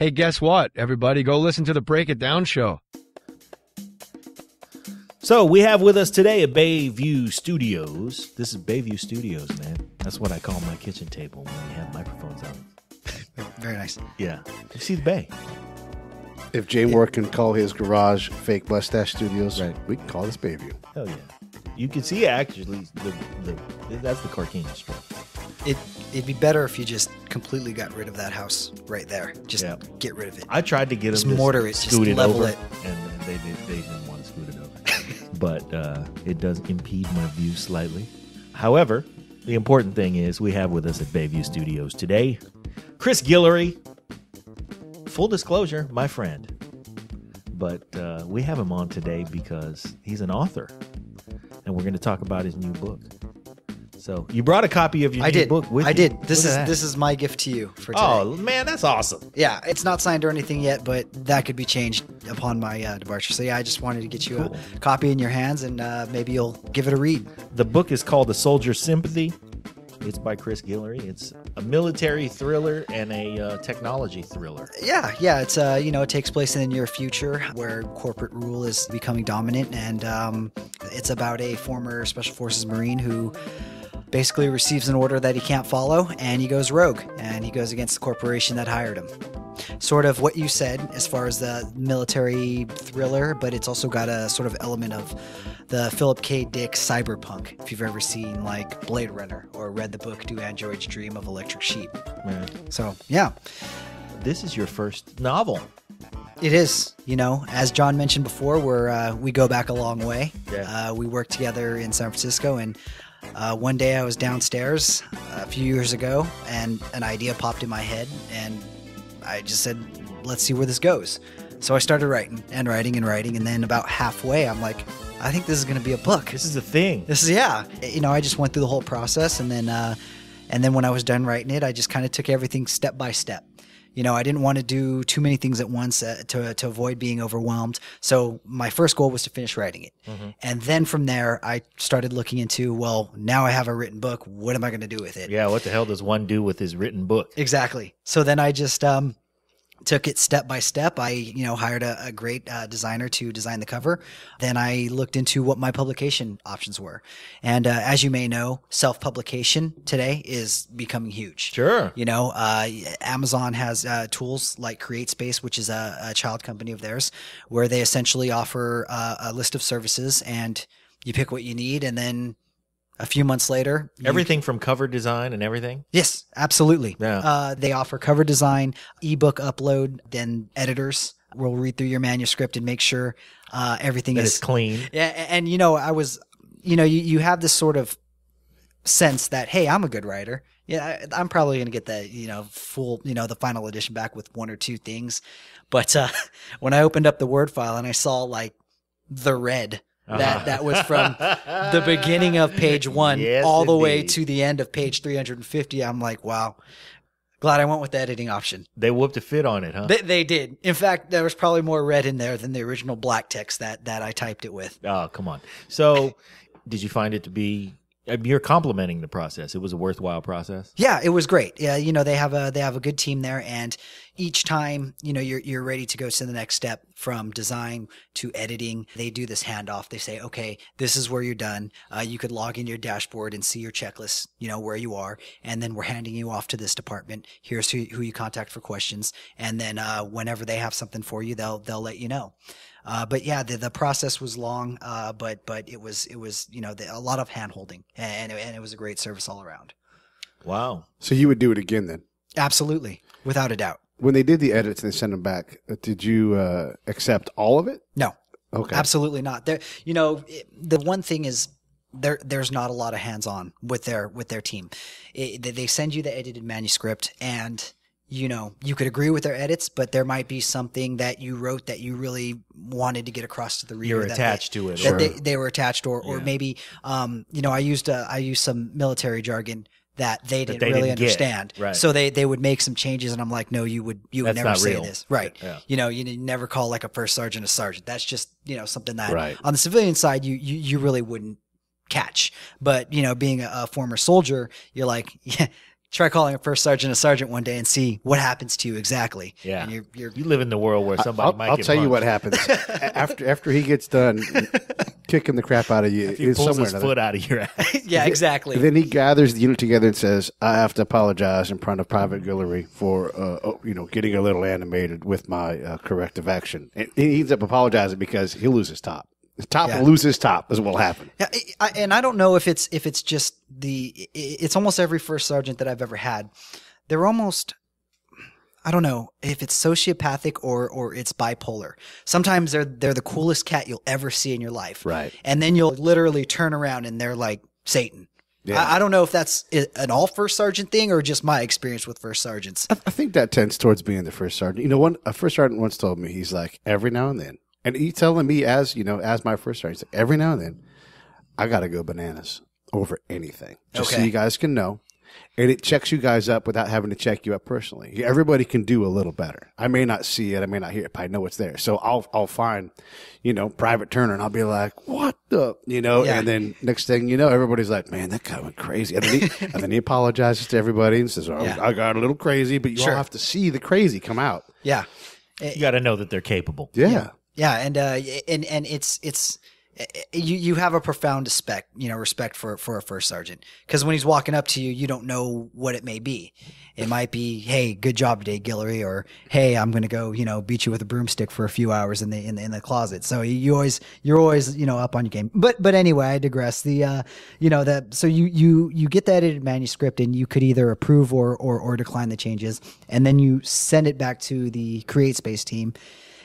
Hey, guess what, everybody? Go listen to the Break It Down show. So we have with us today at Bayview Studios. This is Bayview Studios, man. That's what I call my kitchen table when we have microphones on. Very nice. Yeah. You see the bay. If Jay yeah. Moore can call his garage fake mustache studios, right. we can call this Bayview. Hell yeah. You can see actually the, the that's the Carquinez Strip. It It'd be better if you just completely got rid of that house right there. Just yeah. get rid of it. I tried to get just them to mortar it, just level over, it, and they, did, they didn't want to scoot it over. but uh, it does impede my view slightly. However, the important thing is we have with us at Bayview Studios today Chris Guillory. Full disclosure, my friend. But uh, we have him on today because he's an author, and we're going to talk about his new book. So you brought a copy of your I did. book with I you. did. This Look is this is my gift to you for oh, today. Oh man, that's awesome. Yeah, it's not signed or anything yet, but that could be changed upon my uh, departure. So yeah, I just wanted to get you cool. a copy in your hands, and uh, maybe you'll give it a read. The book is called The Soldier's Sympathy. It's by Chris Guillory. It's a military thriller and a uh, technology thriller. Yeah, yeah. It's uh, you know, it takes place in the near future where corporate rule is becoming dominant, and um, it's about a former special forces marine who basically receives an order that he can't follow and he goes rogue and he goes against the corporation that hired him. Sort of what you said as far as the military thriller, but it's also got a sort of element of the Philip K. Dick cyberpunk. If you've ever seen like Blade Runner or read the book Do Androids Dream of Electric Sheep? So, yeah. This is your first novel. It is, you know, as John mentioned before, we're uh, we go back a long way. Yeah. Uh, we worked together in San Francisco, and uh, one day I was downstairs uh, a few years ago and an idea popped in my head and I just said, let's see where this goes. So I started writing and writing and writing. And then about halfway, I'm like, I think this is going to be a book. This is a thing. This is, yeah. Eh, you know, I just went through the whole process and then, uh, and then when I was done writing it, I just kind of took everything step by step you know, I didn't want to do too many things at once uh, to, to avoid being overwhelmed. So my first goal was to finish writing it. Mm-hmm. And then from there, I started looking into, well, now I have a written book. What am I going to do with it? Yeah. What the hell does one do with his written book? Exactly. So then I just, um, took it step by step. I, you know, hired a, a great uh, designer to design the cover. Then I looked into what my publication options were. And uh, as you may know, self publication today is becoming huge. Sure. You know, uh, Amazon has uh, tools like CreateSpace, which is a, a, child company of theirs, where they essentially offer uh, a list of services and you pick what you need and then a few months later. Everything from cover design and everything? Yes, absolutely. Yeah. Uh, they offer cover design, ebook upload, then editors will read through your manuscript and make sure uh, everything is, is clean. Yeah. And, and, you know, I was, you know, you, you have this sort of sense that, hey, I'm a good writer. Yeah, I, am probably going to get that, you know, full, you know, the final edition back with one or two things. But uh, when I opened up the Word file and I saw like the red, uh-huh. that that was from the beginning of page one yes, all the way to the end of page 350. I'm like, wow. Glad I went with the editing option. They whooped a fit on it, huh? They, they, did. In fact, there was probably more red in there than the original black text that that I typed it with. Oh, come on. So, did you find it to be? you're complimenting the process. It was a worthwhile process. Yeah, it was great. Yeah, you know they have a they have a good team there, and each time you know you're you're ready to go to the next step from design to editing they do this handoff they say okay this is where you're done uh, you could log in your dashboard and see your checklist you know where you are and then we're handing you off to this department here's who, who you contact for questions and then uh, whenever they have something for you they'll they'll let you know uh, but yeah, the, the process was long, uh, but but it was it was you know the, a lot of handholding, and and it was a great service all around. Wow! So you would do it again then? Absolutely, without a doubt when they did the edits and they sent them back, uh, did you uh, accept all of it? No. Okay. Absolutely not. There, you know, the one thing is there there's not a lot of hands-on with their with their team. It, they send you the edited manuscript and you know, you could agree with their edits, but there might be something that you wrote that you really wanted to get across to the reader. You're attached they, to it, that or... they, they were attached, or yeah. or maybe, um, you know, I used I used some military jargon that they didn't they really didn't understand. Right. So they they would make some changes, and I'm like, no, you would you would That's never say real. this, right? Yeah. You know, you never call like a first sergeant a sergeant. That's just you know something that right. on the civilian side you you, you really wouldn't catch. But you know, being a, a former soldier, you're like, yeah, try calling a first sergeant a sergeant one day and see what happens to you exactly. Yeah, and you're, you're you live in the world where somebody. I'll, might I'll tell punched. you what happens after after he gets done kicking the crap out of you. If he pulls his foot out of your ass. yeah, exactly. Then he gathers the unit together and says, "I have to apologize in front of Private Guillory for uh, oh, you know getting a little animated with my uh, corrective action." And he ends up apologizing because he loses top. The top yeah. loses top is what will happen. Yeah, I, and I don't know if it's if it's just the it's almost every first sergeant that I've ever had. They're almost I don't know if it's sociopathic or or it's bipolar. Sometimes they're they're the coolest cat you'll ever see in your life. Right. And then you'll literally turn around and they're like Satan. Yeah. I, I, don't know if that's an all first sergeant thing or just my experience with first sergeants. I, I think that tends towards being the first sergeant. You know, one a first sergeant once told me he's like every now and then and he's telling me as you know, as my first starter, like, every now and then, I gotta go bananas over anything. Just okay. so you guys can know. And it checks you guys up without having to check you up personally. Everybody can do a little better. I may not see it, I may not hear it, but I know it's there. So I'll I'll find, you know, Private Turner and I'll be like, What the you know, yeah. and then next thing you know, everybody's like, Man, that guy went crazy. And then he, and then he apologizes to everybody and says, oh, yeah. I got a little crazy, but you sure. all have to see the crazy come out. Yeah. You gotta know that they're capable. yeah. yeah. Yeah, and uh, and and it's it's eh, eh, you you have a profound respect you know respect for for a first sergeant because when he's walking up to you you don't know what it may be it might be hey good job today Guillory or hey I'm gonna go you know beat you with a broomstick for a few hours in the in the, in the closet so you always you're always you know up on your game but but anyway I digress the uh you know that so you you you get that edited manuscript and you could either approve or or or decline the changes and then you send it back to the create space team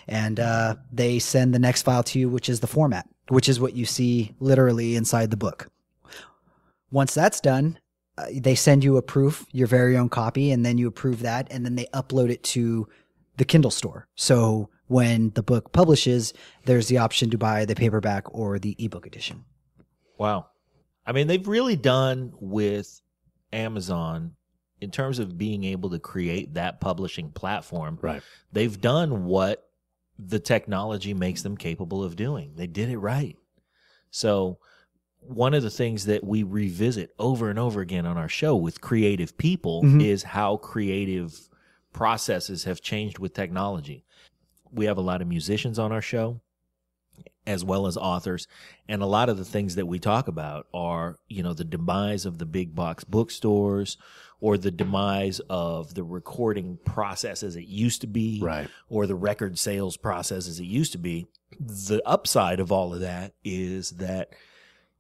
and uh, they send the next file to you, which is the format, which is what you see literally inside the book. Once that's done, uh, they send you a proof, your very own copy, and then you approve that, and then they upload it to the Kindle store. So when the book publishes, there's the option to buy the paperback or the ebook edition. Wow. I mean, they've really done with Amazon in terms of being able to create that publishing platform. Right. They've done what the technology makes them capable of doing. They did it right. So, one of the things that we revisit over and over again on our show with creative people mm-hmm. is how creative processes have changed with technology. We have a lot of musicians on our show as well as authors and a lot of the things that we talk about are, you know, the demise of the big box bookstores or the demise of the recording process as it used to be, right. or the record sales process as it used to be. The upside of all of that is that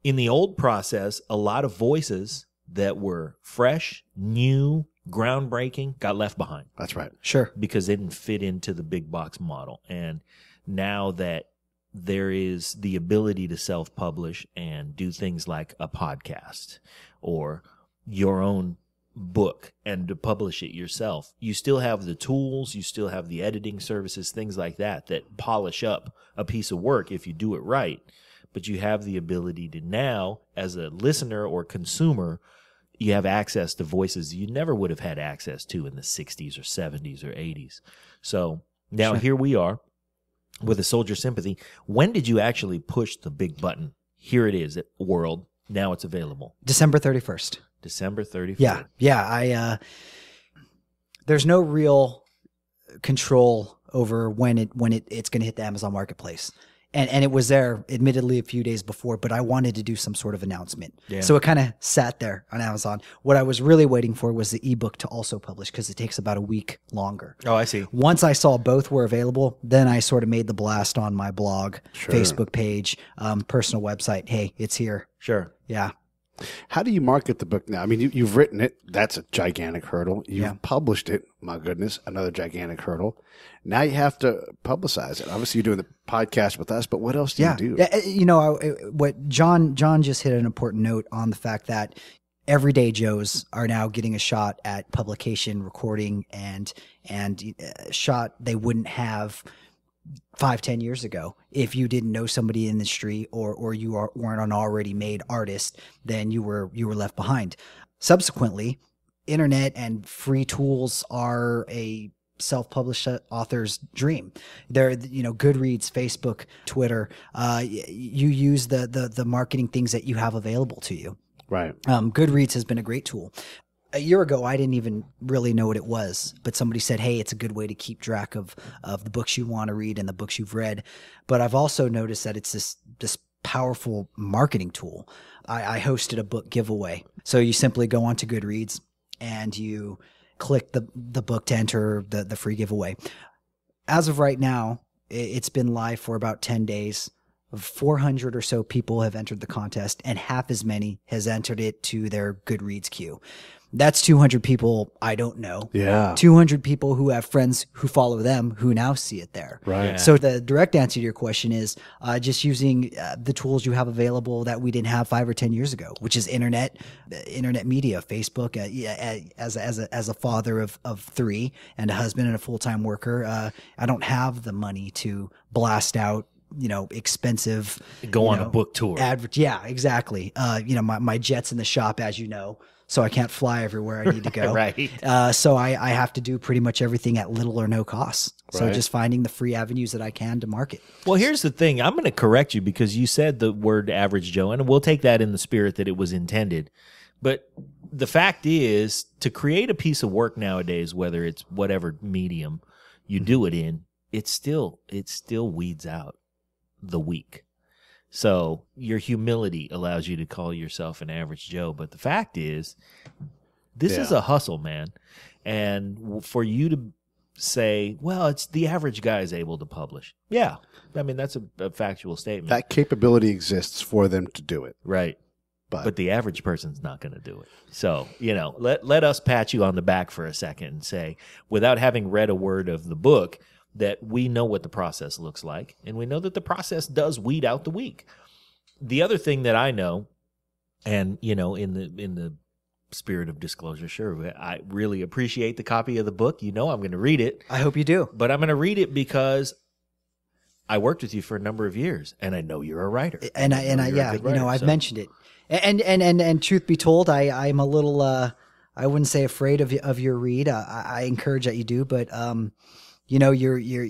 in the old process, a lot of voices that were fresh, new, groundbreaking got left behind. That's right. Sure. Because they didn't fit into the big box model. And now that there is the ability to self publish and do things like a podcast or your own book and to publish it yourself. You still have the tools, you still have the editing services, things like that that polish up a piece of work if you do it right. But you have the ability to now, as a listener or consumer, you have access to voices you never would have had access to in the 60s or 70s or 80s. So now sure. here we are with a soldier sympathy. When did you actually push the big button? Here it is, world. Now it's available. December 31st. December 31st. Yeah. Yeah. I, uh, there's no real control over when it, when it, it's going to hit the Amazon marketplace. And, and it was there admittedly a few days before, but I wanted to do some sort of announcement. Yeah. So it kind of sat there on Amazon. What I was really waiting for was the ebook to also publish because it takes about a week longer. Oh, I see. Once I saw both were available, then I sort of made the blast on my blog, sure. Facebook page, um, personal website. Hey, it's here. Sure. Yeah. How do you market the book now? I mean, you, have written it. That's a gigantic hurdle. You've yeah. published it. My goodness, another gigantic hurdle. Now you have to publicize it. Obviously, you're doing the podcast with us, but what else do yeah. you do? Yeah, eh, you know, I, eh, what John John just hit an important note on the fact that everyday Joes are now getting a shot at publication, recording, and and eh, shot they wouldn't have five ten years ago if you didn't know somebody in the street or or you are, weren't an already made artist then you were you were left behind subsequently internet and free tools are a self-published uh, author's dream there you know goodreads facebook twitter uh, you use the, the the marketing things that you have available to you right um, goodreads has been a great tool a year ago, I didn't even really know what it was, but somebody said, "Hey, it's a good way to keep track of of the books you want to read and the books you've read." But I've also noticed that it's this this powerful marketing tool. I, I hosted a book giveaway, so you simply go onto Goodreads and you click the the book to enter the the free giveaway. As of right now, it's been live for about ten days. 400 or so people have entered the contest, and half as many has entered it to their Goodreads queue that's 200 people I don't know. Yeah. 200 people who have friends who follow them who now see it there. Right. Yeah. So the direct answer to your question is uh, just using uh, the tools you have available that we didn't have five or 10 years ago, which is internet, uh, internet media, Facebook, uh, uh, as, as, a, as a father of, of three and a husband and a full time worker. Uh, I don't have the money to blast out you know expensive go on know, a book tour adver- yeah exactly uh you know my, my jets in the shop as you know so I can't fly everywhere I need to go. right. Uh, so I, I, have to do pretty much everything at little or no cost. So just finding the free avenues that I can to market. Well, here's the thing. I'm going to correct you because you said the word average Joe, and we'll take that in the spirit that it was intended. But the fact is, to create a piece of work nowadays, whether it's whatever medium you do mm-hmm. it in, it's still it still weeds out the weak. So your humility allows you to call yourself an average Joe. But the fact is, this yeah. is a hustle, man. And for you to say, well, it's the average guy is able to publish. Yeah. I mean, that's a, a factual statement. That capability exists for them to do it. Right. But, but the average person's not going to do it. So, you know, let, let us pat you on the back for a second and say, without having read a word of the book, that we know what the process looks like and we know that the process does weed out the weak. The other thing that I know and you know in the in the spirit of disclosure sure I really appreciate the copy of the book. You know I'm going to read it. I hope you do. But I'm going to read it because I worked with you for a number of years and I know you're a writer. And I, and I yeah, writer, you know I've so. mentioned it. And and and and truth be told, I I'm a little uh I wouldn't say afraid of of your read. I, I encourage that you do, but um you know you're you're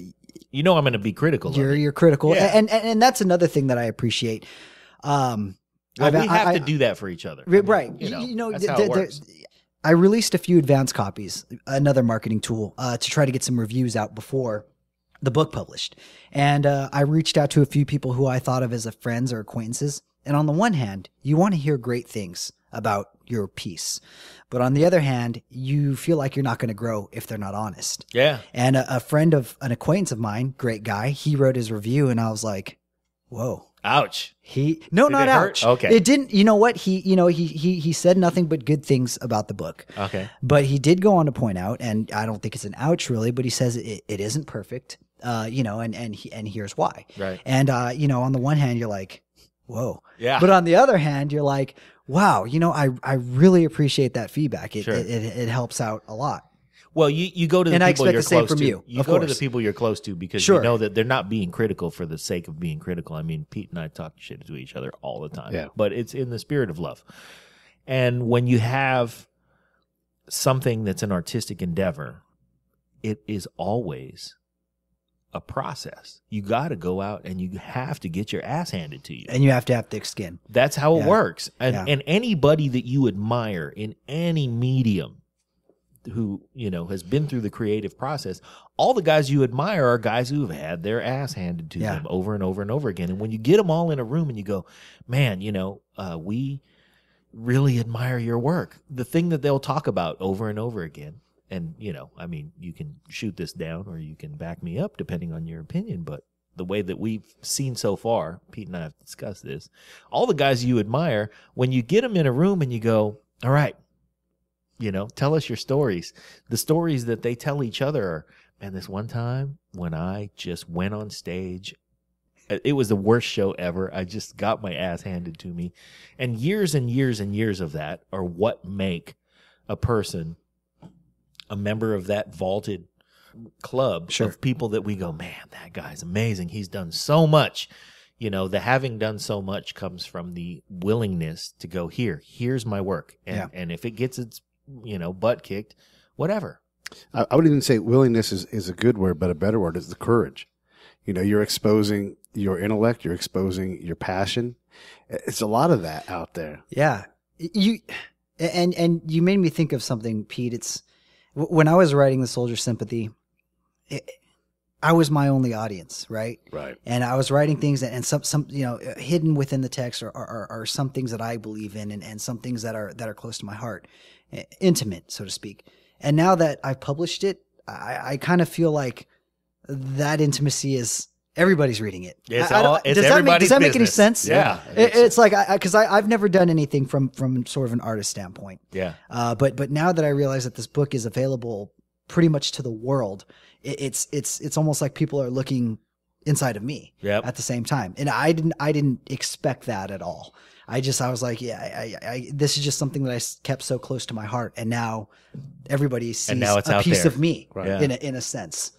you know I'm going to be critical. You're you're critical, yeah. and, and and that's another thing that I appreciate. Um, well, we have I, to I, do that for each other, right? I mean, you, know, you know that's how it works. I released a few advanced copies, another marketing tool, uh, to try to get some reviews out before the book published. And uh, I reached out to a few people who I thought of as friends or acquaintances. And on the one hand, you want to hear great things about your piece. But on the other hand, you feel like you're not going to grow if they're not honest. Yeah. And a, a, friend of an acquaintance of mine, great guy, he wrote his review and I was like, whoa. Ouch. He no, Did not ouch. Hurt? Okay. It didn't you know what? He you know, he he he said nothing but good things about the book. Okay. But he did go on to point out, and I don't think it's an ouch really, but he says it, it isn't perfect. Uh, you know, and and he, and here's why. Right. And uh, you know, on the one hand, you're like, whoa. Yeah. But on the other hand, you're like, wow, you know, I, I really appreciate that feedback. It, sure. it, it, it, helps out a lot. Well, you, you go to the and people you're close to. You, you go course. to the people you're close to because sure. you know that they're not being critical for the sake of being critical. I mean, Pete and I talk shit to each other all the time, yeah. but it's in the spirit of love. And when you have something that's an artistic endeavor, it is always a process. You got to go out and you have to get your ass handed to you. And you have to have thick skin. That's how yeah. it works. And, yeah. and anybody that you admire in any medium who, you know, has been through the creative process, all the guys you admire are guys who've had their ass handed to yeah. them over and over and over again. And when you get them all in a room and you go, man, you know, uh, we really admire your work, the thing that they'll talk about over and over again and you know, I mean, you can shoot this down or you can back me up depending on your opinion, but the way that we've seen so far, Pete and I have discussed this, all the guys you admire, when you get them in a room and you go, all right, you know, tell us your stories. The stories that they tell each other are, man, this one time when I just went on stage, uh, it was the worst show ever. I just got my ass handed to me. And years and years and years of that are what make a person a member of that vaulted club sure. of people that we go, man, that guy's amazing. He's done so much. You know, the having done so much comes from the willingness to go here. Here's my work, and yeah. and if it gets its you know butt kicked, whatever. I, I would even say willingness is is a good word, but a better word is the courage. You know, you're exposing your intellect, you're exposing your passion. It's a lot of that out there. Yeah, you and and you made me think of something, Pete. It's when I was writing the Soldier Sympathy, it, I was my only audience, right? Right. And I was writing things that, and some, some, you know, uh, hidden within the text are, are, are some things that I believe in and, and some things that are, that are close to my heart, intimate, so to speak. And now that I've published it, I, I kind of feel like that intimacy is everybody's reading it. It's I, all, it's does that make, does that business. any sense? Yeah, It, it's like because I, I, have never done anything from from sort of an artist standpoint. Yeah, uh, but but now that I realize that this book is available pretty much to the world, it, it's it's it's almost like people are looking inside of me yep. at the same time, and I didn't I didn't expect that at all. I just I was like, yeah, I, I, this is just something that I kept so close to my heart, and now everybody sees now it's a piece there. of me right. yeah. in a, in a sense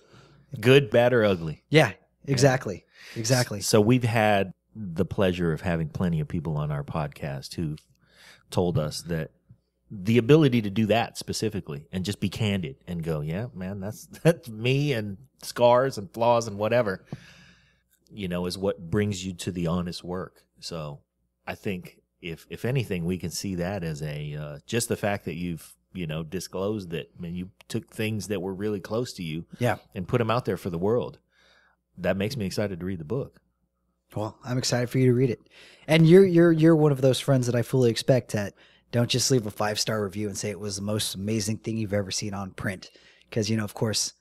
good, bad, or ugly. Yeah, Exactly. Yeah. Exactly. So we've had the pleasure of having plenty of people on our podcast who told us that the ability to do that specifically and just be candid and go, yeah, man, that's that's me and scars and flaws and whatever, you know, is what brings you to the honest work. So I think if if anything, we can see that as a uh, just the fact that you've you know disclosed that I you took things that were really close to you, yeah, and put them out there for the world that makes me excited to read the book. Well, I'm excited for you to read it. And you're you're you're one of those friends that I fully expect that don't just leave a five star review and say it was the most amazing thing you've ever seen on print, because you know, of course,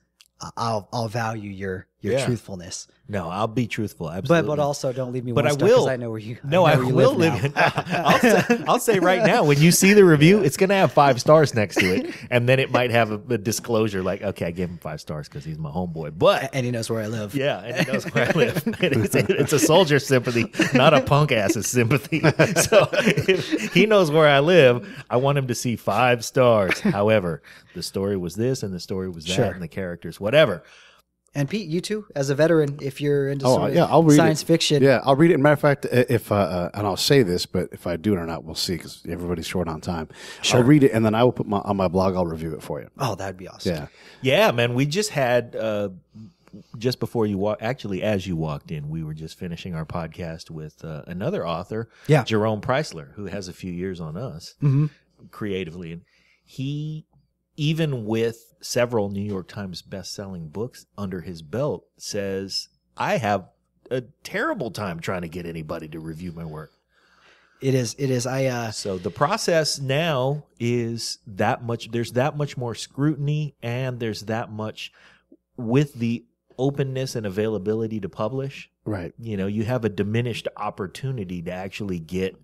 I'll I'll value your your yeah. truthfulness. No, I'll be truthful. Absolutely. But but also don't leave me. But I will. I know where you. No, I, I will live. live I'll, say, I'll, say, right now when you see the review, yeah. it's going to have five stars next to it, and then it might have a, a disclosure like, okay, I gave him five stars because he's my homeboy, but and he knows where I live. Yeah, and he knows where I live. it's, it's, a soldier sympathy, not a punk ass's sympathy. So if he knows where I live. I want him to see five stars. However, the story was this, and the story was that, sure. and the characters, whatever. And Pete, you too, as a veteran, if you're into oh, uh, yeah, I'll read science it. fiction. Yeah, I'll read it. Matter of fact, if uh, uh, and I'll say this, but if I do it or not, we'll see because everybody's short on time. Sure. I'll read it and then I will put my on my blog. I'll review it for you. Oh, that'd be awesome. Yeah, yeah, man. We just had uh, just before you walk, actually, as you walked in, we were just finishing our podcast with uh, another author, yeah. Jerome Preisler, who has a few years on us mm-hmm. creatively, and he even with several New York Times best-selling books under his belt, says, "I have a terrible time trying to get anybody to review my work." It is. It is. I. Uh, so the process now is that much. There's that much more scrutiny, and there's that much with the openness and availability to publish. Right. You know, you have a diminished opportunity to actually get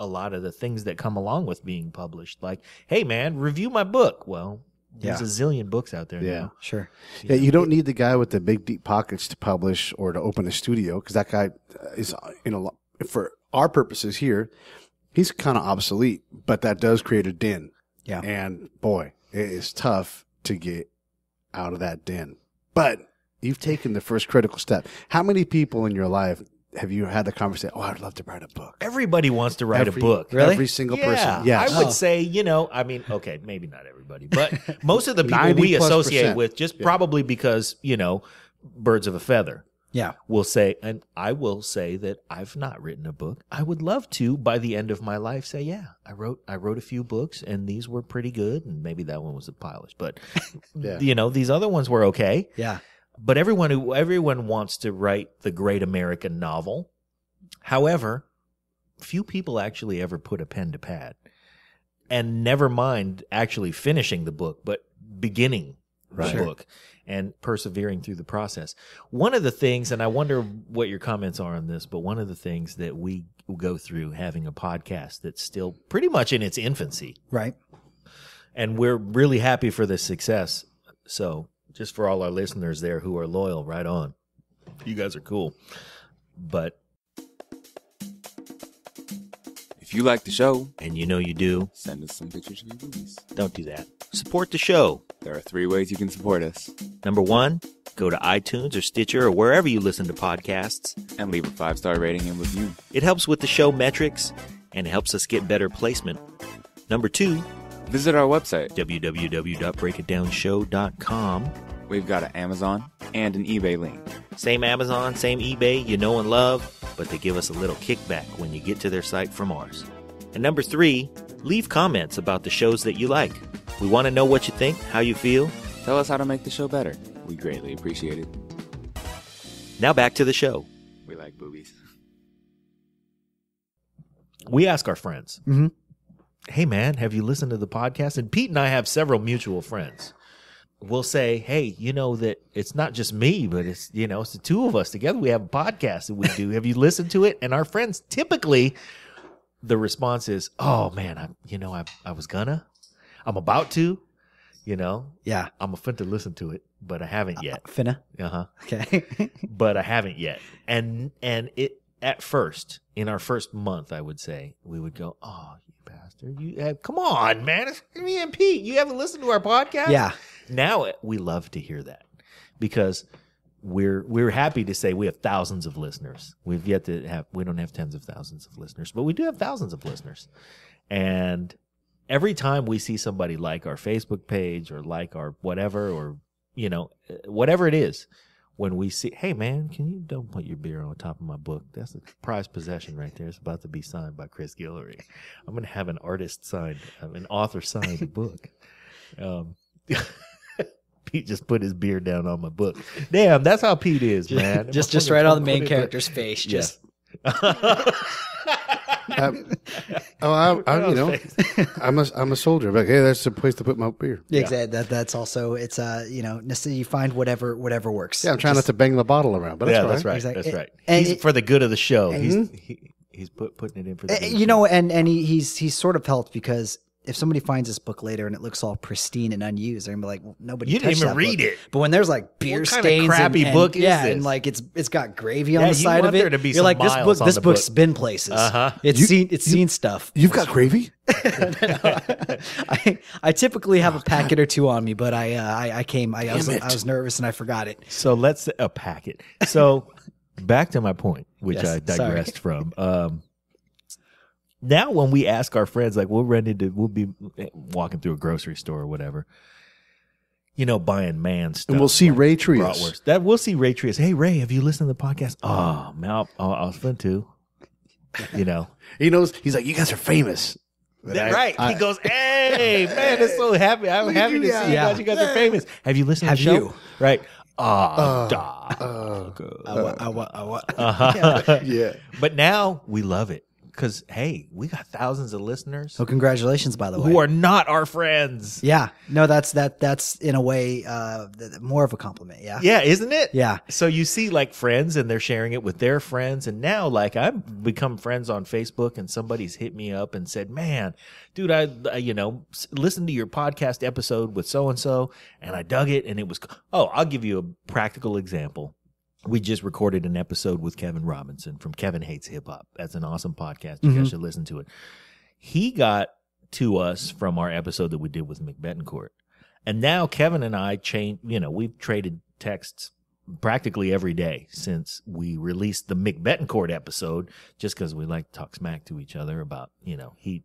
a lot of the things that come along with being published. Like, hey man, review my book. Well, there's yeah. a zillion books out there. Yeah, now. sure. You yeah, know, you don't need the guy with the big deep pockets to publish or to open a studio because that guy uh, is uh, in a lot for our purposes here. He's kind of obsolete, but that does create a din. Yeah, and boy, it is tough to get out of that din. But you've taken the first critical step. How many people in your life have you had the conversation? Oh, I'd love to write a book. Everybody wants to write every, a book. Really? Every single yeah, person. Yeah. I oh. would say, you know, I mean, okay, maybe not everybody, but most of the people we associate percent. with just yeah. probably because, you know, birds of a feather. Yeah. Will say, and I will say that I've not written a book. I would love to by the end of my life say, yeah, I wrote I wrote a few books and these were pretty good and maybe that one was a pilot, but yeah. you know, these other ones were okay. Yeah but everyone who everyone wants to write the great American novel. However, few people actually ever put a pen to pad. And never mind actually finishing the book, but beginning right. the book and persevering through the process. One of the things, and I wonder what your comments are on this, but one of the things that we go through having a podcast that's still pretty much in its infancy. Right. And we're really happy for the success. So just for all our listeners there who are loyal, right on. You guys are cool. But if you like the show, and you know you do, send us some pictures of your movies. Don't do that. Support the show. There are three ways you can support us. Number one, go to iTunes or Stitcher or wherever you listen to podcasts and leave a five star rating and review. It helps with the show metrics and helps us get better placement. Number two, Visit our website, www.breakitdownshow.com. We've got an Amazon and an eBay link. Same Amazon, same eBay, you know and love, but they give us a little kickback when you get to their site from ours. And number three, leave comments about the shows that you like. We want to know what you think, how you feel. Tell us how to make the show better. We greatly appreciate it. Now back to the show. We like boobies. We ask our friends. Mm-hmm hey man, have you listened to the podcast? And Pete and I have several mutual friends. We'll say, hey, you know that it's not just me, but it's you know it's the two of us together. We have a podcast that we do. have you listened to it? And our friends typically, the response is, oh man, I you know I I was gonna, I'm about to, you know, yeah, I'm a finna to listen to it, but I haven't uh, yet. Uh, finna, uh huh, okay, but I haven't yet, and and it at first, in our first month, I would say, we would go, oh, you bastard. You have, eh, come on, man. It's me and Pete. You haven't listened to our podcast? Yeah. Now eh, we love to hear that because we're we're happy to say we have thousands of listeners. We've yet to have we don't have tens of thousands of listeners, but we do have thousands of listeners. And every time we see somebody like our Facebook page or like our whatever or you know eh, whatever it is, when we see, hey man, can you don't put your beer on top of my book? That's a prized possession right there. It's about to be signed by Chris Guillory. I'm gonna have an artist sign, uh, an author sign the book. Um, Pete just put his beer down on my book. Damn, that's how Pete is, man. just, just, right on the main character's face. Just. Yeah. oh, I, I, you know, I'm a I'm a soldier. Like, hey, that's the place to put my beer. Yeah, exactly. That, that's also it's uh you know you find whatever whatever works. Yeah, I'm trying Just, not to bang the bottle around, but that's yeah, right. that's right. Exactly. That's right. And he's it, for the good of the show. He's he, he's put, putting it in for the. Eh, eh, you know, and and he, he's he's sort of helped because if somebody finds this book later and it looks all pristine and unused, they're gonna be like, well, nobody. You didn't even read book. it. But when there's like beer what stains, crappy and, and, book, yeah, and like it's it's got gravy yeah, on the side of it. you're like this book. This book's book. been places. Uh-huh. It's you, seen it's you, seen stuff. You've got gravy. I, I typically have oh, a packet God. or two on me, but I uh, I, I, came I, I was it. I was nervous and I forgot it. So let's a packet. So back to my point, which yes, I digressed sorry. from. Um, now when we ask our friends, like we'll run into, we'll be walking through a grocery store or whatever, you know, buying man stuff. And we'll see like Ray Trius. That we'll see Raytrius. Hey Ray, have you listened to the podcast? Oh, man, oh, I was fun too. You know, he knows. He's like, you guys are famous. I, right. I, he goes, hey man, it's so happy. I'm happy to see yeah. you guys. You guys are famous. Have you listened? Have to the show? you? Right. Ah, uh, uh, uh, uh, uh, uh, uh, uh, uh, yeah. But now we love it. Because hey, we got thousands of listeners. So congratulations, by the way, who are not our friends. Yeah, no, that's that that's in a way uh, more of a compliment. Yeah, yeah, isn't it? Yeah. So you see, like friends, and they're sharing it with their friends, and now like I've become friends on Facebook, and somebody's hit me up and said, "Man, dude, I, I you know listened to your podcast episode with so and so, and I dug it, and it was oh, I'll give you a practical example we just recorded an episode with Kevin Robinson from Kevin Hates Hip Hop. That's an awesome podcast. You mm-hmm. guys should listen to it. He got to us from our episode that we did with McBettencourt. And now Kevin and I change, you know, we've traded texts practically every day since we released the McBettencourt episode, just because we like to talk smack to each other about, you know, he,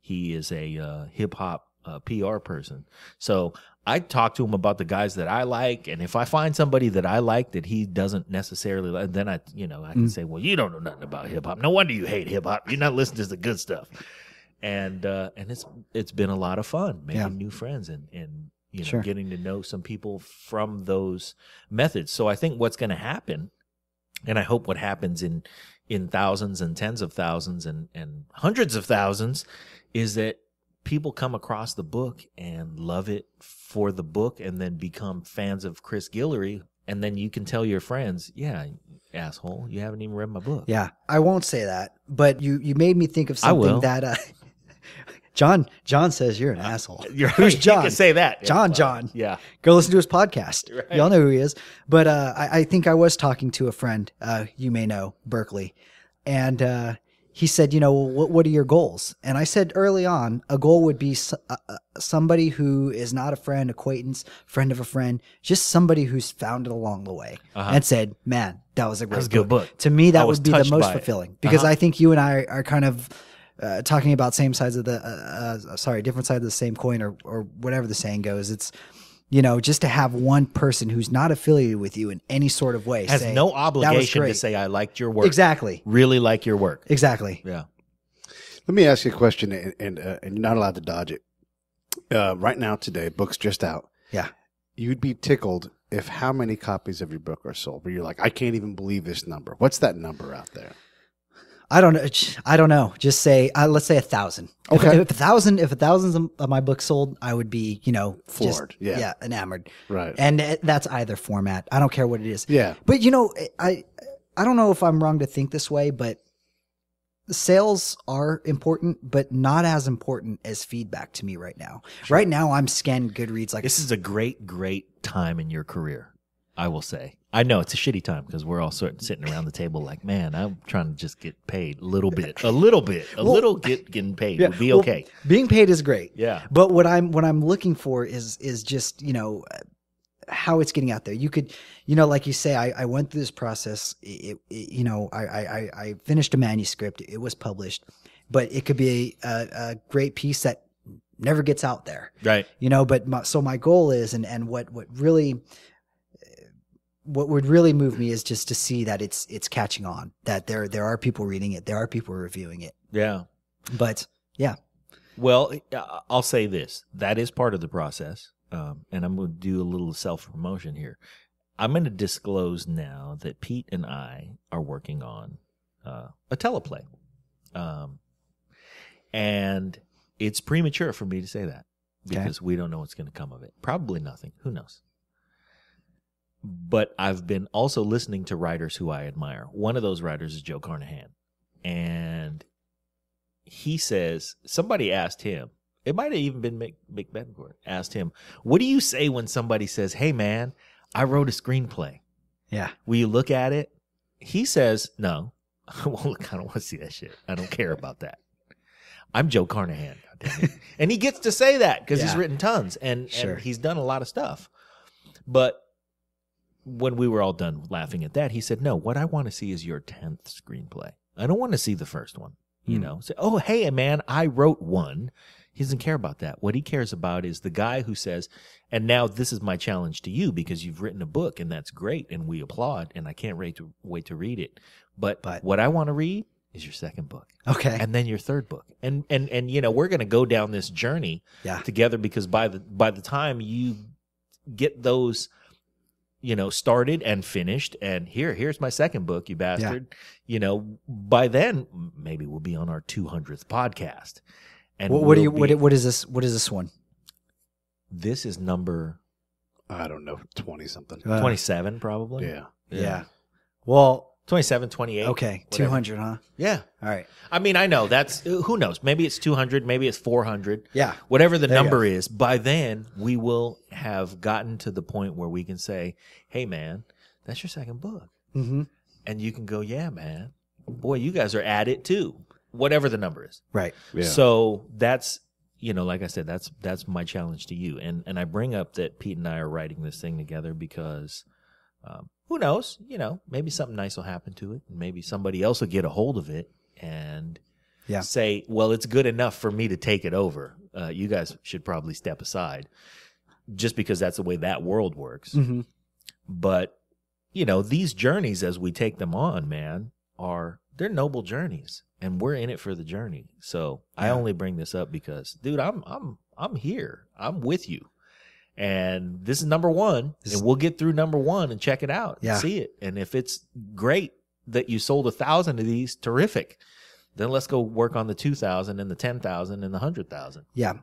he is a uh, hip hop uh, PR person. So I talk to him about the guys that I like, and if I find somebody that I like that he doesn't necessarily, like, then I, you know, I can mm. say, "Well, you don't know nothing about hip hop. No wonder you hate hip hop. You're not listening to the good stuff." And uh, and it's it's been a lot of fun making yeah. new friends and and you know sure. getting to know some people from those methods. So I think what's going to happen, and I hope what happens in in thousands and tens of thousands and and hundreds of thousands, is that people come across the book and love it for the book and then become fans of Chris Guillory. And then you can tell your friends, yeah, asshole, you haven't even read my book. Yeah, I won't say that, but you, you made me think of something that uh, John John says you're an uh, asshole. You're, Who's John? can say that. John yeah. John. Yeah. Go listen to his podcast. Right. Y'all know who he is. But uh, I, I, think I was talking to a friend uh, you may know, Berkeley, and uh, he said, you know, what, what are your goals? And I said early on, a goal would be uh, uh, somebody who is not a friend, acquaintance, friend of a friend, just somebody who's found it along the way uh -huh. and said, man, that was a great was book. good book. To me, that would be the most fulfilling it. because uh -huh. I think you and I are, kind of uh, talking about same sides of the, uh, sorry, different sides of the same coin or, or whatever the saying goes. It's, you know, just to have one person who's not affiliated with you in any sort of way has say, no obligation to say, "I liked your work." Exactly. Really like your work. Exactly. Yeah. Let me ask you a question, and and, uh, and you're not allowed to dodge it. Uh, right now, today, book's just out. Yeah. You'd be tickled if how many copies of your book are sold, where you're like, I can't even believe this number. What's that number out there? I don't. I don't know. Just say. Uh, let's say a thousand. Okay. If, if, a thousand, if a thousand of my books sold, I would be, you know, floored. Just, yeah. Yeah. Enamored. Right. And eh, that's either format. I don't care what it is. Yeah. But you know, eh, I, I don't know if I'm wrong to think this way, but sales are important, but not as important as feedback to me right now. Sure. Right now, I'm scanning Goodreads like this is a great, great time in your career. I will say. I know it's a shitty time because we're all sort of sitting around the table like, man, I'm trying to just get paid a little bit, a little bit, a well, little get getting paid yeah, would be okay. Well, being paid is great. Yeah. But what I'm what I'm looking for is is just you know how it's getting out there. You could, you know, like you say, I, I went through this process. It, it, you know, I, I I finished a manuscript. It was published, but it could be a, a, a great piece that never gets out there. Right. You know, but my, so my goal is, and, and what, what really what would really move me is just to see that it's it's catching on that there there are people reading it there are people reviewing it yeah but yeah well i'll say this that is part of the process um, and i'm going to do a little self-promotion here i'm going to disclose now that pete and i are working on uh, a teleplay um, and it's premature for me to say that because okay. we don't know what's going to come of it probably nothing who knows but I've been also listening to writers who I admire. One of those writers is Joe Carnahan. And he says, somebody asked him, it might have even been Mick, Mick Betancourt, asked him, What do you say when somebody says, Hey, man, I wrote a screenplay? Yeah. Will you look at it? He says, No. well, I don't want to see that shit. I don't care about that. I'm Joe Carnahan. and he gets to say that because yeah. he's written tons and, sure. and he's done a lot of stuff. But when we were all done laughing at that, he said, "No, what I want to see is your tenth screenplay. I don't want to see the first one. You mm. know, say, oh hey man, I wrote one." He doesn't care about that. What he cares about is the guy who says, "And now this is my challenge to you because you've written a book and that's great and we applaud and I can't wait to wait to read it." But, but what I want to read is your second book. Okay. And then your third book. And and and you know, we're going to go down this journey yeah. together because by the by the time you get those you know, started and finished. And here, here's my second book, you bastard. Yeah. You know, by then maybe we'll be on our 200th podcast. And what, what we'll do you be, what, what is this? What is this one? This is number. I don't know, twenty something, uh, twenty seven probably. Yeah. yeah, yeah. Well, 27, 28. Okay, 200, huh? Yeah. All right. I mean, I know that's who knows. Maybe it's 200, maybe it's 400. Yeah. Whatever the there number is, by then we will have gotten to the point where we can say, "Hey man, that's your second book." Mm-hmm. And you can go, "Yeah, man. Boy, you guys are at it too." Whatever the number is. Right. Yeah. So that's you know, like I said, that's that's my challenge to you. And and I bring up that Pete and I are writing this thing together because um, who knows? You know, maybe something nice will happen to it, and maybe somebody else will get a hold of it and yeah. say, "Well, it's good enough for me to take it over. Uh, you guys should probably step aside," just because that's the way that world works. Mm-hmm. But you know, these journeys as we take them on, man, are they're noble journeys, and we're in it for the journey. So yeah. I only bring this up because, dude, I'm I'm I'm here. I'm with you and this is number one and we'll get through number one and check it out yeah. and see it and if it's great that you sold a thousand of these terrific then let's go work on the 2000 and the 10000 and the 100000 yeah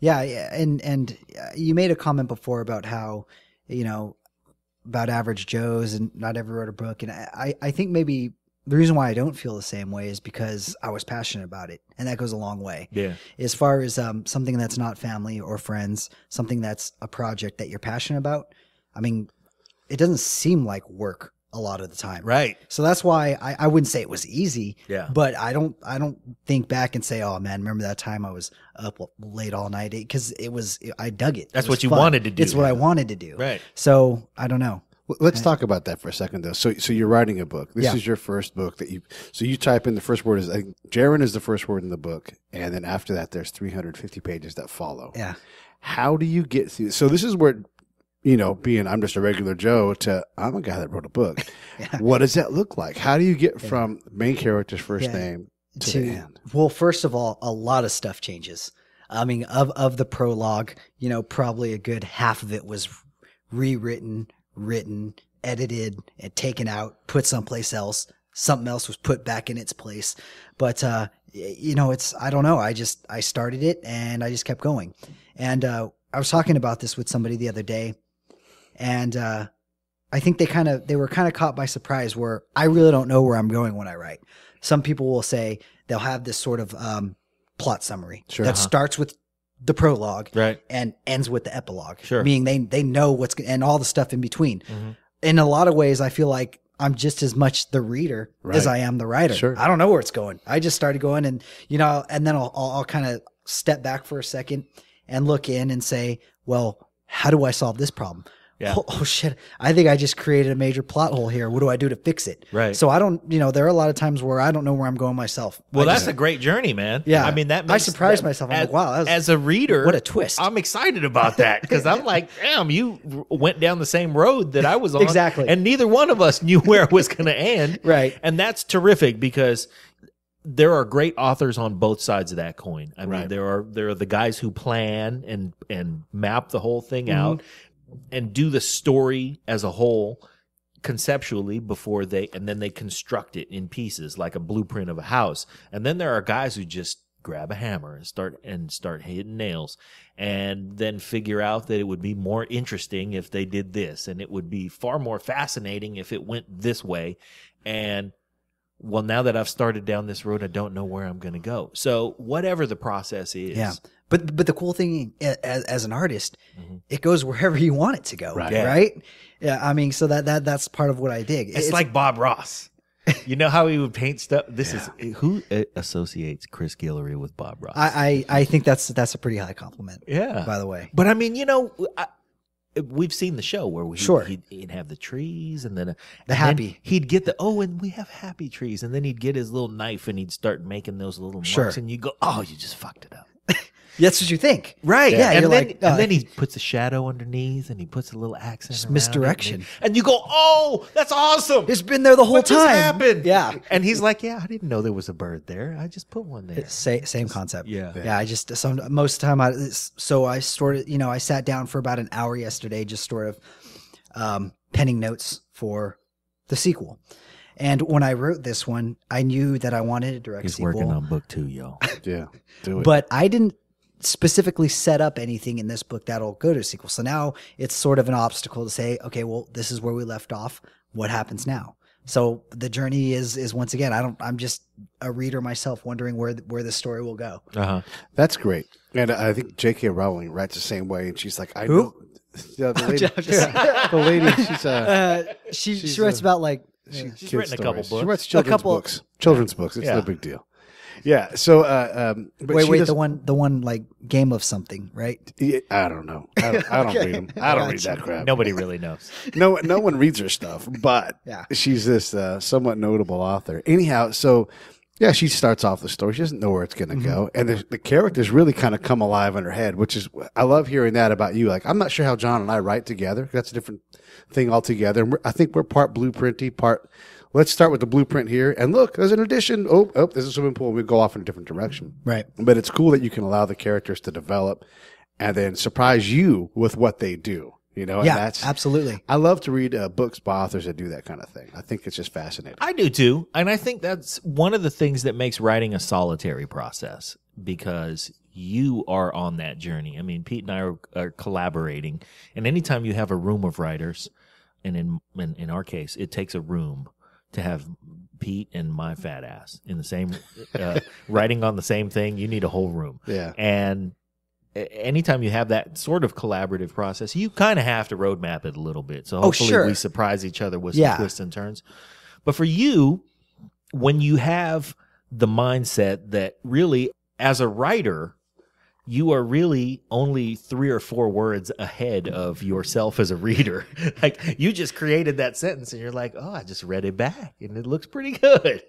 yeah and and uh, you made a comment before about how you know about average joes and not every wrote a book and i i think maybe the reason why I don't feel the same way is because I was passionate about it, and that goes a long way. Yeah. As far as um, something that's not family or friends, something that's a project that you're passionate about, I mean, it doesn't seem like work a lot of the time. Right. So that's why I, I wouldn't say it was easy. Yeah. But I don't I don't think back and say, oh man, remember that time I was up late all night because it was I dug it. That's it what you fun. wanted to do. It's what I wanted to do. Right. So I don't know. Let's talk about that for a second, though. So, so you're writing a book. This yeah. is your first book that you. So you type in the first word is like, Jaron is the first word in the book, and then after that, there's 350 pages that follow. Yeah. How do you get through? So this is where, you know, being I'm just a regular Joe to I'm a guy that wrote a book. yeah. What does that look like? How do you get yeah. from main character's first name to, to the end? Well, first of all, a lot of stuff changes. I mean, of of the prologue, you know, probably a good half of it was rewritten, written, edited, and taken out, put someplace else. Something else was put back in its place. But, uh, you know, it's, I don't know. I just, I started it and I just kept going. And, uh, I was talking about this with somebody the other day and, uh, I think they kind of, they were kind of caught by surprise where I really don't know where I'm going when I write. Some people will say they'll have this sort of, um, plot summary sure, that uh-huh. starts with the prologue right. and ends with the epilogue. Sure. Meaning they, they know what's, and all the stuff in between. Mm-hmm. In a lot of ways, I feel like I'm just as much the reader right. as I am the writer. Sure. I don't know where it's going. I just started going and, you know, and then I'll, I'll, I'll kind of step back for a second and look in and say, well, how do I solve this problem? Yeah. Oh, oh, shit. I think I just created a major plot hole here. What do I do to fix it? Right. So I don't, you know, there are a lot of times where I don't know where I'm going myself. Well, I that's just, a great journey, man. Yeah. I mean, that makes, I surprised that, myself. I'm as, like, wow. Was, as a reader, what a twist. I'm excited about that because I'm like, damn, you went down the same road that I was on. exactly. And neither one of us knew where it was going to end. right. And that's terrific because there are great authors on both sides of that coin. I mean, there are there are the guys who plan and and map the whole thing mm-hmm. out, and do the story as a whole conceptually before they and then they construct it in pieces like a blueprint of a house and then there are guys who just grab a hammer and start and start hitting nails and then figure out that it would be more interesting if they did this and it would be far more fascinating if it went this way and well now that I've started down this road I don't know where I'm going to go so whatever the process is yeah but but the cool thing as, as an artist, mm-hmm. it goes wherever you want it to go, right? Yeah. right? yeah I mean, so that that that's part of what I dig. It's, it's like Bob Ross. you know how he would paint stuff. This yeah. is who uh, associates Chris Gillery with Bob Ross. I, I, I think that's that's a pretty high compliment. Yeah, by the way. But I mean, you know, I, we've seen the show where we sure he'd, he'd have the trees and then a, uh, the and happy. Then he'd get the oh, and we have happy trees, and then he'd get his little knife and he'd start making those little marks, and you go, oh, you just fucked it up. That's what you think, right? Yeah, and, then, like, and uh, then he puts a shadow underneath, and he puts a little accent, Just misdirection, and, and, you go, "Oh, that's awesome! It's been there the whole what time." Happened, yeah. And he's like, "Yeah, I didn't know there was a bird there. I just put one there." same, just, concept. Yeah, yeah. I just some most of the time I so I sort of you know I sat down for about an hour yesterday, just sort of um, penning notes for the sequel. And when I wrote this one, I knew that I wanted a direct He's sequel. He's working on book two, y'all. yeah, do it. But I didn't specifically set up anything in this book that'll go to sequel. So now it's sort of an obstacle to say, okay, well, this is where we left off. What happens now? So the journey is is once again, I don't. I'm just a reader myself, wondering where where the story will go. Uh-huh. That's great, and I think J.K. Rowling writes the same way, and she's like, I Who? know. Yeah, the lady, yeah, the lady, she's, uh, uh she she's, she writes about like yeah. She's, she's written stories. a couple books. She writes children's couple, books. Children's books. It's yeah. no big deal. Yeah. So, uh, um, wait, wait, does... the one, the one like game of something, right? Yeah, I don't know. I don't, I don't okay. read them. I don't gotcha. read that crap. Nobody really knows. no, no one reads her stuff, but yeah. she's this uh, somewhat notable author. Anyhow, so yeah, she starts off the story. She doesn't know where it's going to mm-hmm. go, and the, the characters really kind of come alive in her head, which is I love hearing that about you. Like I'm not sure how John and I write together. That's a different thing altogether. I think we're part blueprinty, part let's start with the blueprint here. And look, there's an addition. Oh, oh, there's a swimming pool. We go off in a different direction. Right. But it's cool that you can allow the characters to develop and then surprise you with what they do. You know, yeah, that's absolutely. I love to read uh, books by authors that do that kind of thing. I think it's just fascinating. I do too, and I think that's one of the things that makes writing a solitary process because you are on that journey. I mean, Pete and I are, are collaborating, and anytime you have a room of writers, and in, in in our case, it takes a room to have Pete and my fat ass in the same uh, writing on the same thing, you need a whole room. Yeah. And anytime you have that sort of collaborative process, you kind of have to roadmap it a little bit. So oh, hopefully oh, sure. we surprise each other with some twists and turns. But for you, when you have the mindset that really as a writer, you are really only three or four words ahead of yourself as a reader. like you just created that sentence and you're like, oh, I just read it back and it looks pretty good.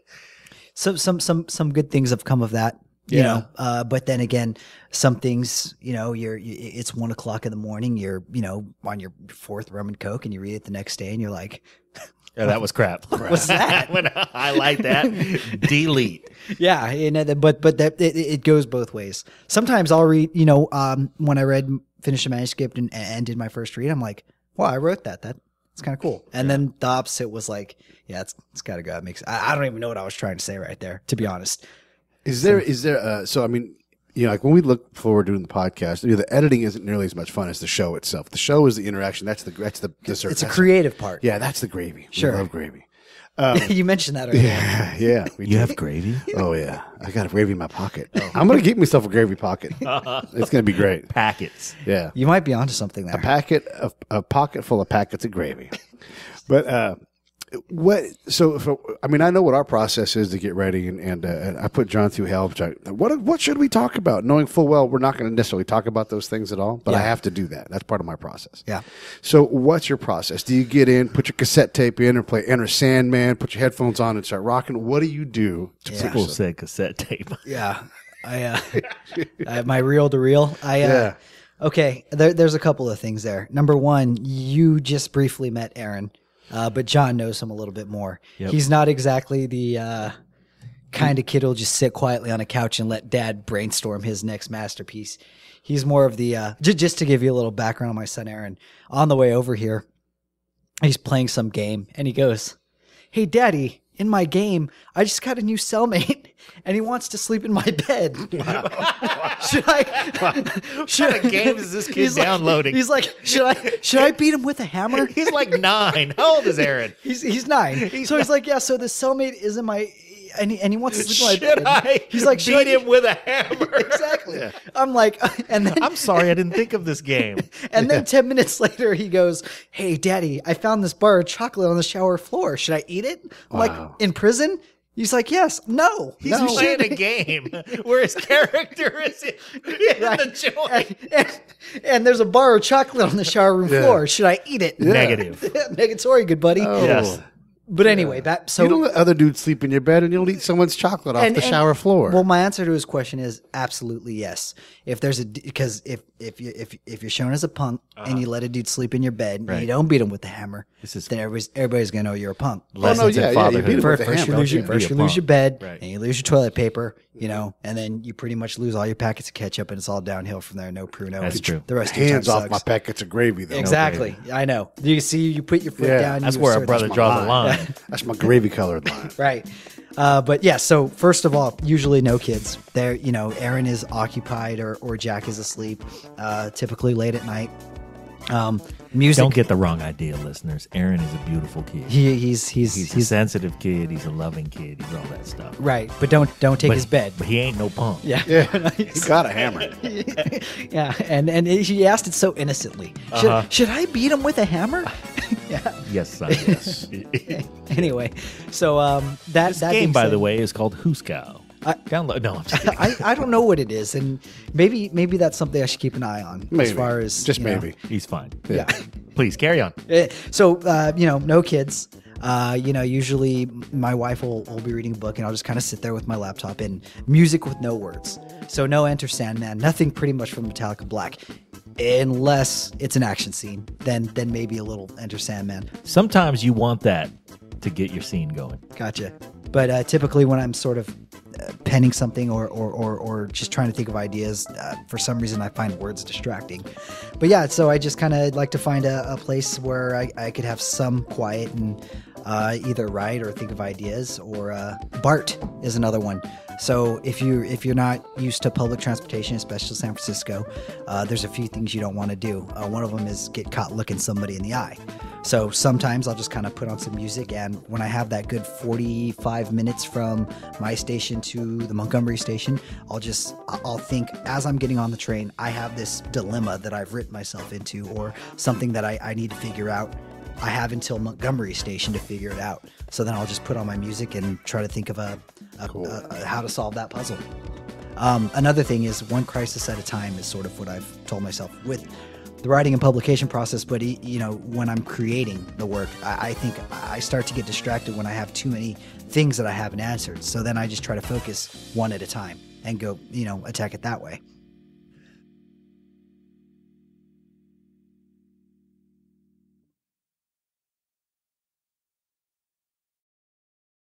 So some some some good things have come of that. You yeah. know, uh, but then again, some things, you know, you're, you, it's one o'clock in the morning, you're, you know, on your fourth rum and coke and you read it the next day and you're like, oh, that was crap. crap. What's that? I like that. Delete yeah, uh, but but that it, it, goes both ways. Sometimes I'll read, you know, um, when I read finished a manuscript and, and did my first read, I'm like, wow, I wrote that. That it's kind of cool. And yeah. then the opposite was like, yeah, it's it's gotta go. It makes I, I, don't even know what I was trying to say right there, to be honest. Is there so, is there uh, so I mean you know, like when we look forward to doing the podcast, you know, the editing isn't nearly as much fun as the show itself. The show is the interaction. That's the that's the It's a creative part. Yeah, that's the gravy. Sure, we love gravy. Um, you mentioned that earlier. Yeah, yeah. We you do. have gravy? Oh yeah, I got a gravy in my pocket. Oh. I'm gonna get myself a gravy pocket. it's gonna be great. Packets. Yeah, you might be onto something there. A packet, a, a pocket full of packets of gravy. But uh, what so, i mean i know what our process is to get ready and, and, uh, and i put john through hell what what should we talk about knowing full well we're not going to necessarily talk about those things at all but yeah. i have to do that that's part of my process yeah so what's your process do you get in put your cassette tape in and play enter sandman put your headphones on and start rocking what do you do to yeah. people say cassette tape yeah i uh, I, my reel to reel i uh, yeah. okay there, there's a couple of things there number one you just briefly met aaron uh, but John knows him a little bit more. Yep. He's not exactly the uh, kind of kid who'll just sit quietly on a couch and let dad brainstorm his next masterpiece. He's more of the, uh, j- just to give you a little background on my son Aaron, on the way over here, he's playing some game and he goes, Hey, daddy, in my game, I just got a new cellmate and he wants to sleep in my bed. Wow. should I wow. should what kind of game is this kid downloading? Like, he's like, should I should I beat him with a hammer? He's like nine. How old is Aaron? he's he's nine. He's so nine. he's like, yeah, so the cellmate is in my and he, and he wants to sleep should I he's like beat him with a hammer exactly yeah. i'm like and then i'm sorry i didn't think of this game and yeah. then 10 minutes later he goes hey daddy i found this bar of chocolate on the shower floor should i eat it i'm wow. like in prison He's like, yes, no. He's no. playing a game where his character is in, in right. the joint. And, and, and, there's a bar of chocolate on the shower room yeah. floor. Should I eat it? Negative. Negatory, good buddy. Oh. Yes. But anyway, that so you don't let other dudes sleep in your bed, and you don't eat someone's chocolate off and, the and, shower floor. Well, my answer to his question is absolutely yes. If there's a because if if you if if you're shown as a punk uh -huh. and uh-huh. you let a dude sleep in your bed right. and you don't beat him with the hammer, this is then everybody's, everybody's gonna know you're a punk. oh, no, yeah, Yeah, you first, first you lose your, first you lose your bed, right. and you lose your toilet paper, you know, and then you pretty much lose all your packets of ketchup, and it's all downhill from there. No Pruno. That's true. The rest hands of off sucks. my packets of gravy. Though. Exactly. No I know. You see, you put your foot yeah. down. That's where our brother draws the line. line. that's my gravy colored line. right. Uh, but yeah, so first of all, usually no kids. There, you know, Aaron is occupied or, or Jack is asleep, uh, typically late at night. Um, music. Don't get the wrong idea, listeners. Aaron is a beautiful kid. He, he's, he's he's he's a sensitive kid. He's a loving kid. He's all that stuff. Right, but don't don't take but, his bed. But he ain't no punk. Yeah, yeah. he got a hammer. yeah, and and she asked it so innocently. Should, uh-huh. should I beat him with a hammer? Uh, yeah. Yes, son. Yes. anyway, so um, that this that game, by said, the way, is called Who's Cow. I, download. No, I, I don't know what it is, and maybe maybe that's something I should keep an eye on maybe. as far as just maybe know. he's fine. Yeah, yeah. please carry on. Eh, so uh, you know, no kids. Uh, you know, usually my wife will, will, be reading a book and I'll just kind of sit there with my laptop and music with no words. So no Enter Sandman, nothing pretty much from Metallica Black. Unless it's an action scene, then then maybe a little Enter Sandman. Sometimes you want that to get your scene going. Gotcha. But uh, typically when I'm sort of penning something or, or, or, or just trying to think of ideas, uh, for some reason I find words distracting. But yeah, so I just kind of like to find a, a place where I, I, could have some quiet and uh, either write or think of ideas. Or uh, BART is another one. So if you if you're not used to public transportation, especially San Francisco, uh, there's a few things you don't want to do. Uh, one of them is get caught looking somebody in the eye. So sometimes I'll just kind of put on some music, and when I have that good 45 minutes from my station to the Montgomery station, I'll just I'll think as I'm getting on the train, I have this dilemma that I've written myself into, or something that I, I need to figure out. I have until Montgomery station to figure it out. So then I'll just put on my music and try to think of a, a, cool. a, a how to solve that puzzle. Um, another thing is one crisis at a time is sort of what I've told myself with the writing and publication process, but you know, when I'm creating the work, I, I, think I start to get distracted when I have too many things that I haven't answered. So then I just try to focus one at a time and go, you know, attack it that way.